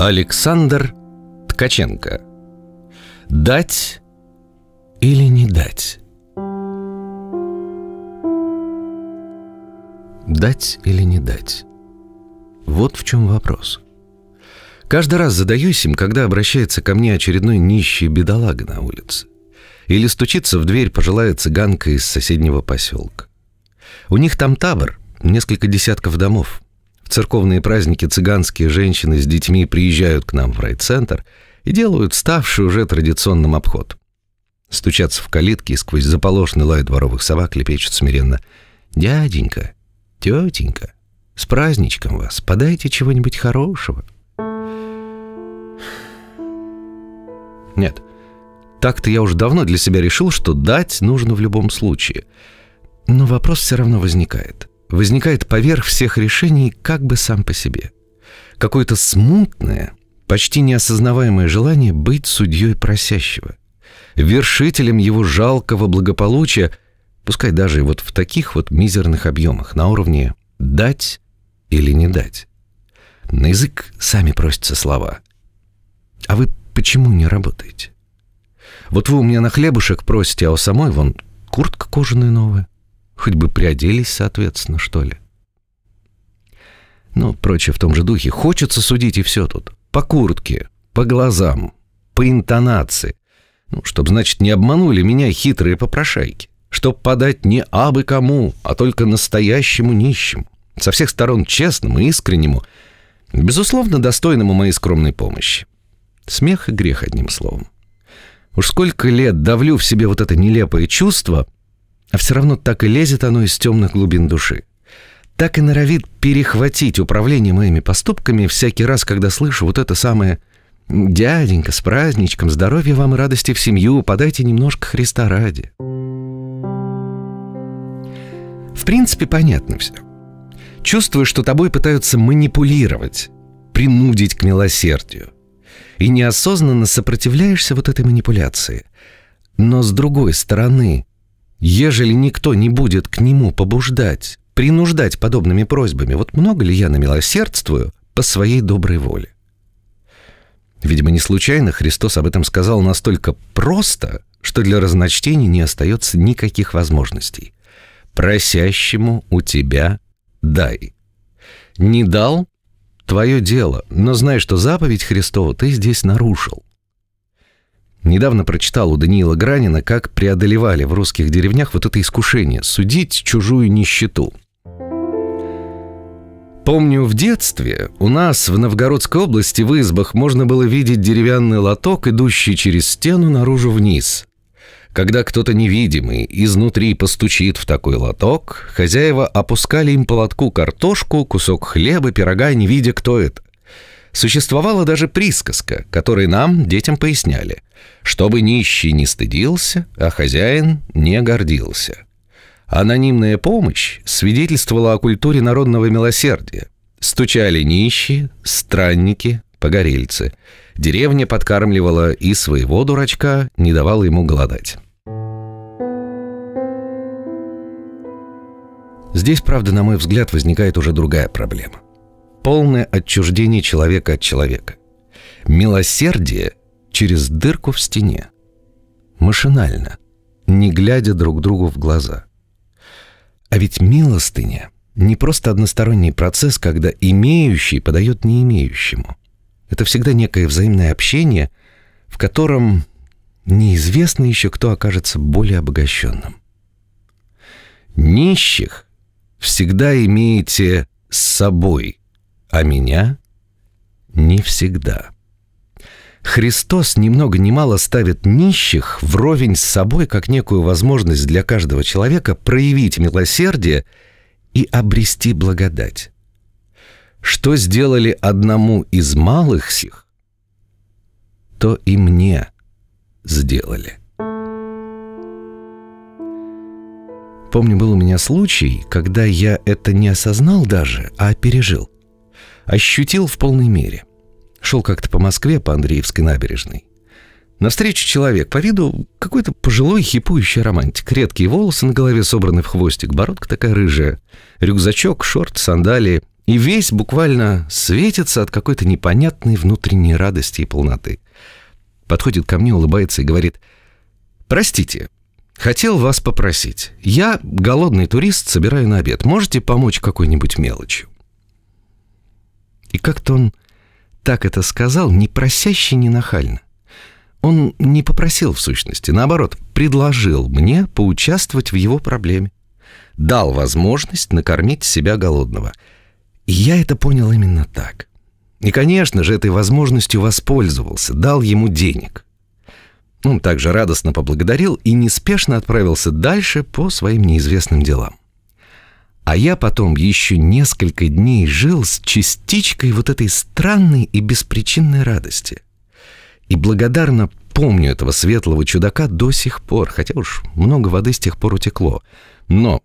Александр Ткаченко Дать или не дать? Дать или не дать? Вот в чем вопрос. Каждый раз задаюсь им, когда обращается ко мне очередной нищий бедолага на улице. Или стучится в дверь пожилая цыганка из соседнего поселка. У них там табор, несколько десятков домов – в церковные праздники цыганские женщины с детьми приезжают к нам в райцентр и делают ставший уже традиционным обход. Стучатся в калитки и сквозь заполошный лай дворовых собак лепечут смиренно. «Дяденька, тетенька, с праздничком вас, подайте чего-нибудь хорошего». Нет, так-то я уже давно для себя решил, что дать нужно в любом случае. Но вопрос все равно возникает возникает поверх всех решений как бы сам по себе. Какое-то смутное, почти неосознаваемое желание быть судьей просящего, вершителем его жалкого благополучия, пускай даже вот в таких вот мизерных объемах, на уровне «дать» или «не дать». На язык сами просятся слова. А вы почему не работаете? Вот вы у меня на хлебушек просите, а у самой вон куртка кожаная новая. Хоть бы приоделись, соответственно, что ли. Ну, прочее в том же духе. Хочется судить и все тут. По куртке, по глазам, по интонации. Ну, чтоб, значит, не обманули меня хитрые попрошайки. Чтоб подать не абы кому, а только настоящему нищему. Со всех сторон честному и искреннему. Безусловно, достойному моей скромной помощи. Смех и грех, одним словом. Уж сколько лет давлю в себе вот это нелепое чувство – а все равно так и лезет оно из темных глубин души. Так и норовит перехватить управление моими поступками всякий раз, когда слышу вот это самое «Дяденька, с праздничком, здоровья вам и радости в семью, подайте немножко Христа ради». В принципе, понятно все. Чувствую, что тобой пытаются манипулировать, принудить к милосердию. И неосознанно сопротивляешься вот этой манипуляции. Но с другой стороны, Ежели никто не будет к нему побуждать, принуждать подобными просьбами, вот много ли я намилосердствую по своей доброй воле? Видимо, не случайно Христос об этом сказал настолько просто, что для разночтений не остается никаких возможностей. «Просящему у тебя дай». Не дал – твое дело, но знай, что заповедь Христова ты здесь нарушил. Недавно прочитал у Даниила Гранина, как преодолевали в русских деревнях вот это искушение – судить чужую нищету. Помню, в детстве у нас в Новгородской области в избах можно было видеть деревянный лоток, идущий через стену наружу вниз. Когда кто-то невидимый изнутри постучит в такой лоток, хозяева опускали им по лотку картошку, кусок хлеба, пирога, не видя, кто это. Существовала даже присказка, которой нам, детям, поясняли, чтобы нищий не стыдился, а хозяин не гордился. Анонимная помощь свидетельствовала о культуре народного милосердия. Стучали нищие, странники, погорельцы. Деревня подкармливала и своего дурачка, не давала ему голодать. Здесь, правда, на мой взгляд, возникает уже другая проблема полное отчуждение человека от человека. Милосердие через дырку в стене. Машинально, не глядя друг другу в глаза. А ведь милостыня — не просто односторонний процесс, когда имеющий подает не имеющему. Это всегда некое взаимное общение, в котором неизвестно еще, кто окажется более обогащенным. Нищих всегда имеете с собой а меня не всегда. Христос ни много ни мало ставит нищих вровень с собой как некую возможность для каждого человека проявить милосердие и обрести благодать. Что сделали одному из малых сих, то и мне сделали. Помню, был у меня случай, когда я это не осознал даже, а пережил – ощутил в полной мере. Шел как-то по Москве, по Андреевской набережной. Навстречу человек по виду какой-то пожилой хипующий романтик. Редкие волосы на голове собраны в хвостик, бородка такая рыжая, рюкзачок, шорт, сандалии. И весь буквально светится от какой-то непонятной внутренней радости и полноты. Подходит ко мне, улыбается и говорит, «Простите, хотел вас попросить. Я голодный турист, собираю на обед. Можете помочь какой-нибудь мелочью?» И как-то он так это сказал, не просяще, не нахально. Он не попросил в сущности, наоборот, предложил мне поучаствовать в его проблеме. Дал возможность накормить себя голодного. И я это понял именно так. И, конечно же, этой возможностью воспользовался, дал ему денег. Он также радостно поблагодарил и неспешно отправился дальше по своим неизвестным делам. А я потом еще несколько дней жил с частичкой вот этой странной и беспричинной радости. И благодарно помню этого светлого чудака до сих пор, хотя уж много воды с тех пор утекло. Но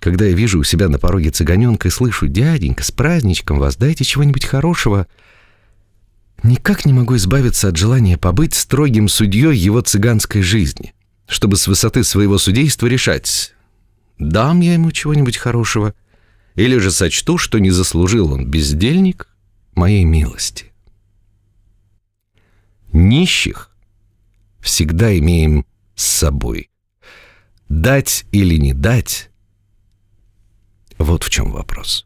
когда я вижу у себя на пороге цыганенка и слышу «Дяденька, с праздничком вас, дайте чего-нибудь хорошего», никак не могу избавиться от желания побыть строгим судьей его цыганской жизни, чтобы с высоты своего судейства решать, дам я ему чего-нибудь хорошего, или же сочту, что не заслужил он бездельник моей милости. Нищих всегда имеем с собой. Дать или не дать — вот в чем вопрос.